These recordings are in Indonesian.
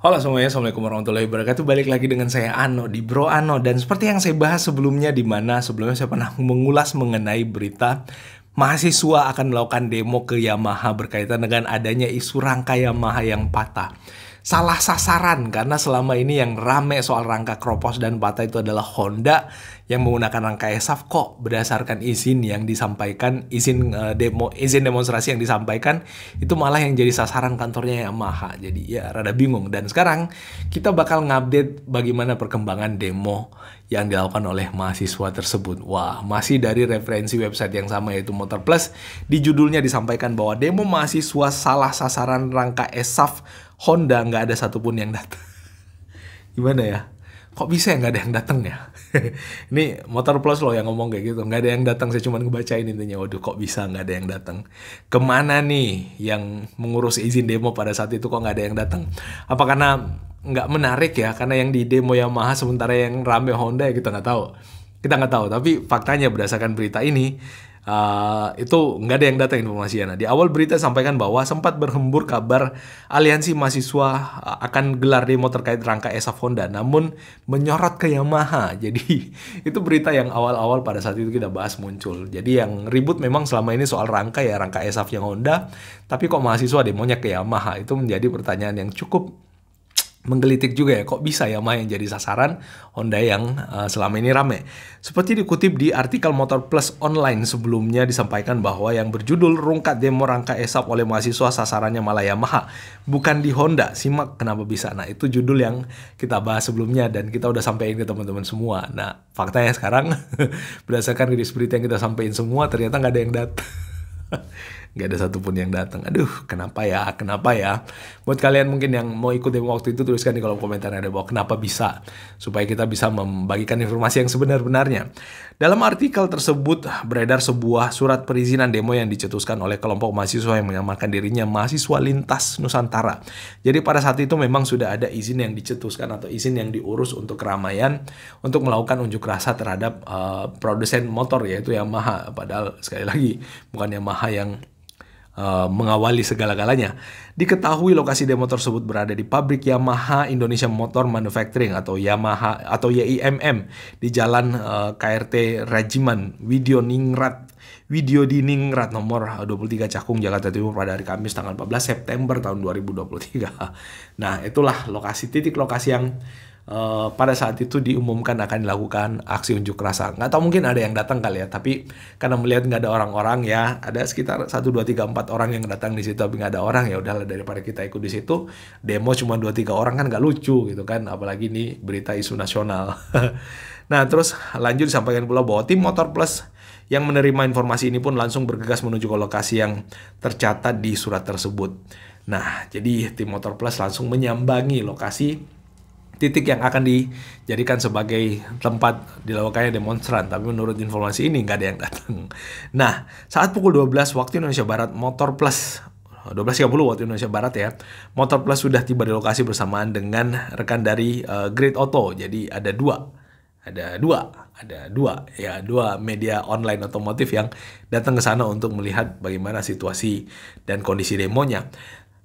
Halo semuanya, Assalamualaikum warahmatullahi wabarakatuh Balik lagi dengan saya Ano di Bro Ano Dan seperti yang saya bahas sebelumnya di mana sebelumnya saya pernah mengulas mengenai berita Mahasiswa akan melakukan demo ke Yamaha berkaitan dengan adanya isu rangka Yamaha yang patah salah sasaran karena selama ini yang rame soal rangka kropos dan patah itu adalah Honda yang menggunakan rangka ESAF kok berdasarkan izin yang disampaikan izin uh, demo izin demonstrasi yang disampaikan itu malah yang jadi sasaran kantornya Yamaha jadi ya rada bingung dan sekarang kita bakal ngupdate bagaimana perkembangan demo yang dilakukan oleh mahasiswa tersebut wah masih dari referensi website yang sama yaitu Motor Plus di judulnya disampaikan bahwa demo mahasiswa salah sasaran rangka ESAF Honda nggak ada satupun yang datang. Gimana ya? Kok bisa ya nggak ada yang datang ya? ini motor plus loh yang ngomong kayak gitu. Nggak ada yang datang. Saya cuma ngebacain intinya. Waduh, kok bisa nggak ada yang datang? Kemana nih yang mengurus izin demo pada saat itu kok nggak ada yang datang? Apa karena nggak menarik ya? Karena yang di demo Yamaha sementara yang rame Honda ya kita nggak tahu. Kita nggak tahu. Tapi faktanya berdasarkan berita ini Uh, itu nggak ada yang datang informasinya. Nah, di awal berita sampaikan bahwa sempat berhembur kabar aliansi mahasiswa eh, akan gelar demo terkait rangka ESAF Honda, namun menyorot ke Yamaha. Jadi itu berita yang awal-awal pada saat itu kita bahas muncul. Jadi yang ribut memang selama ini soal rangka ya rangka ESAF yang Honda, tapi kok mahasiswa demonya ke Yamaha itu menjadi pertanyaan yang cukup menggelitik juga ya, kok bisa Yamaha yang jadi sasaran Honda yang uh, selama ini rame. Seperti dikutip di artikel Motor Plus Online sebelumnya disampaikan bahwa yang berjudul Rungkat Demo Rangka Esap oleh mahasiswa sasarannya malah Yamaha, bukan di Honda. Simak kenapa bisa. Nah, itu judul yang kita bahas sebelumnya dan kita udah sampaikan ke teman-teman semua. Nah, faktanya sekarang berdasarkan rilis berita yang kita sampaikan semua ternyata nggak ada yang datang. nggak ada satupun yang datang. Aduh, kenapa ya? Kenapa ya? Buat kalian mungkin yang mau ikut demo waktu itu tuliskan di kolom komentar ada bahwa kenapa bisa supaya kita bisa membagikan informasi yang sebenar-benarnya. Dalam artikel tersebut beredar sebuah surat perizinan demo yang dicetuskan oleh kelompok mahasiswa yang menyamarkan dirinya mahasiswa lintas Nusantara. Jadi pada saat itu memang sudah ada izin yang dicetuskan atau izin yang diurus untuk keramaian untuk melakukan unjuk rasa terhadap uh, produsen motor yaitu Yamaha. Padahal sekali lagi bukan Yamaha Yamaha yang uh, mengawali segala-galanya. Diketahui lokasi demo tersebut berada di pabrik Yamaha Indonesia Motor Manufacturing atau Yamaha atau YIMM di Jalan uh, eh, KRT Rajiman Widyo Ningrat Video di Ningrat nomor 23 eh, Cakung Jakarta Timur pada hari Kamis tanggal 14 September tahun 2023. Nah, itulah lokasi titik lokasi yang Eh, pada saat itu diumumkan akan dilakukan aksi unjuk rasa. Nggak tahu mungkin ada yang datang kali ya, tapi karena melihat nggak ada orang-orang ya, ada sekitar 1, 2, 3, 4 orang yang datang di situ, tapi nggak ada orang ya udahlah daripada kita ikut di situ, demo cuma 2, 3 orang kan nggak lucu gitu kan, apalagi ini berita isu nasional. nah terus lanjut disampaikan pula bahwa tim Motor Plus yang menerima informasi ini pun langsung bergegas menuju ke lokasi yang tercatat di surat tersebut. Nah, jadi tim Motor Plus langsung menyambangi lokasi titik yang akan dijadikan sebagai tempat dilakukannya demonstran. Tapi menurut informasi ini nggak ada yang datang. Nah, saat pukul 12 waktu Indonesia Barat, motor plus 12.30 waktu Indonesia Barat ya. Motor Plus sudah tiba di lokasi bersamaan dengan rekan dari uh, eh, Great Auto. Jadi ada dua, ada dua, ada dua ya dua media online otomotif yang datang ke sana untuk melihat bagaimana situasi dan kondisi demonya.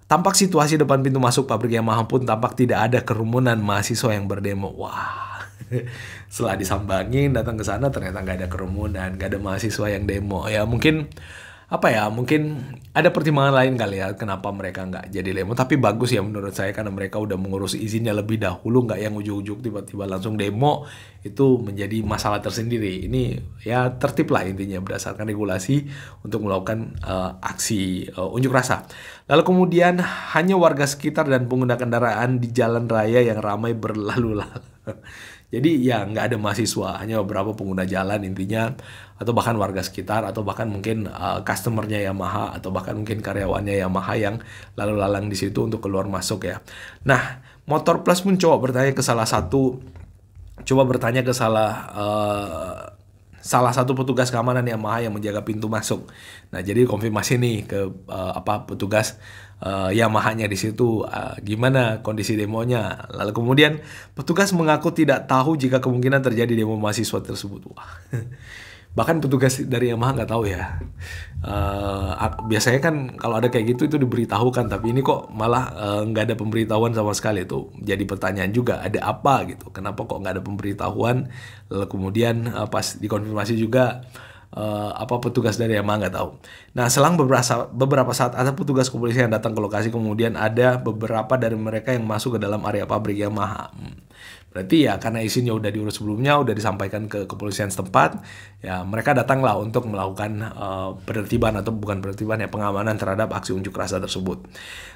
Tampak situasi depan pintu masuk pabrik Yamaha pun tampak tidak ada kerumunan mahasiswa yang berdemo. Wah, setelah disambangin datang ke sana ternyata nggak ada kerumunan, nggak ada mahasiswa yang demo. Ya mungkin apa ya mungkin ada pertimbangan lain kali ya kenapa mereka nggak jadi demo tapi bagus ya menurut saya karena mereka udah mengurus izinnya lebih dahulu nggak yang ujuk-ujuk tiba-tiba langsung demo itu menjadi masalah tersendiri ini ya tertib lah intinya berdasarkan regulasi untuk melakukan uh, aksi uh, unjuk rasa lalu kemudian hanya warga sekitar dan pengguna kendaraan di jalan raya yang ramai berlalu lalang Jadi ya nggak ada mahasiswa, hanya beberapa pengguna jalan intinya, atau bahkan warga sekitar, atau bahkan mungkin uh, customernya Yamaha, atau bahkan mungkin karyawannya Yamaha yang lalu-lalang di situ untuk keluar masuk ya. Nah, Motor Plus pun coba bertanya ke salah satu, coba bertanya ke salah uh, salah satu petugas keamanan Yamaha yang menjaga pintu masuk. Nah, jadi konfirmasi nih ke uh, apa petugas uh, Yamaha-nya di situ, uh, gimana kondisi demonya. Lalu kemudian petugas mengaku tidak tahu jika kemungkinan terjadi demo mahasiswa tersebut. Wah. Bahkan petugas dari Yamaha nggak tahu ya. Uh, biasanya kan kalau ada kayak gitu itu diberitahukan, tapi ini kok malah nggak uh, ada pemberitahuan sama sekali itu. Jadi pertanyaan juga ada apa gitu? Kenapa kok nggak ada pemberitahuan? Lalu kemudian uh, pas dikonfirmasi juga uh, apa petugas dari EMA nggak tahu. Nah selang beberapa beberapa saat ada petugas kepolisian yang datang ke lokasi kemudian ada beberapa dari mereka yang masuk ke dalam area pabrik Yamaha. Hmm. Berarti ya karena isinya udah diurus sebelumnya, udah disampaikan ke kepolisian setempat, ya mereka datanglah untuk melakukan uh, penertiban atau bukan penertiban ya pengamanan terhadap aksi unjuk rasa tersebut.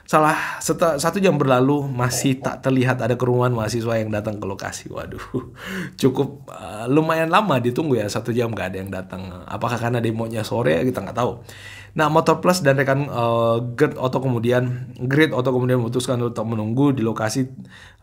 Salah seta, satu jam berlalu masih tak terlihat ada kerumunan mahasiswa yang datang ke lokasi. Waduh, cukup uh, lumayan lama ditunggu ya satu jam gak ada yang datang. Apakah karena demonya sore kita nggak tahu. Nah, Motor Plus dan rekan uh, Gerd Auto kemudian Grid Auto kemudian memutuskan untuk menunggu di lokasi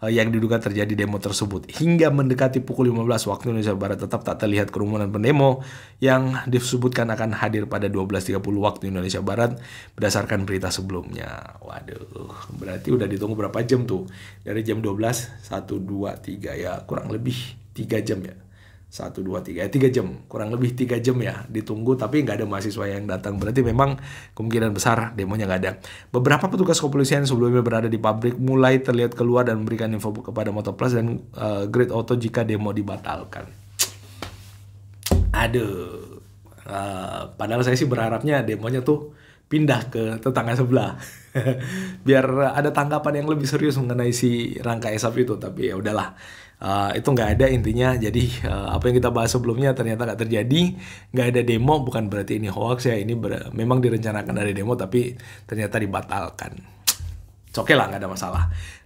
uh, yang diduga terjadi demo tersebut. Hingga mendekati pukul 15 waktu Indonesia Barat tetap tak terlihat kerumunan pendemo yang disebutkan akan hadir pada 12.30 waktu Indonesia Barat berdasarkan berita sebelumnya. Waduh, berarti udah ditunggu berapa jam tuh? Dari jam 12 1 2 3 ya, kurang lebih 3 jam ya satu dua tiga eh, tiga jam kurang lebih tiga jam ya ditunggu tapi nggak ada mahasiswa yang datang berarti memang kemungkinan besar demonya nggak ada beberapa petugas kepolisian sebelumnya berada di pabrik mulai terlihat keluar dan memberikan info kepada motoplus dan uh, eh, Great Auto jika demo dibatalkan aduh uh, padahal saya sih berharapnya demonya tuh pindah ke tetangga sebelah biar ada tanggapan yang lebih serius mengenai si rangka esap itu tapi ya udahlah uh, itu nggak ada intinya jadi uh, apa yang kita bahas sebelumnya ternyata nggak terjadi nggak ada demo bukan berarti ini hoax ya ini ber memang direncanakan ada demo tapi ternyata dibatalkan oke okay lah nggak ada masalah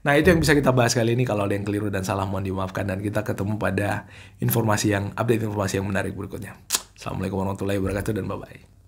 nah itu yang bisa kita bahas kali ini kalau ada yang keliru dan salah mohon dimaafkan dan kita ketemu pada informasi yang update informasi yang menarik berikutnya assalamualaikum warahmatullahi wabarakatuh dan bye bye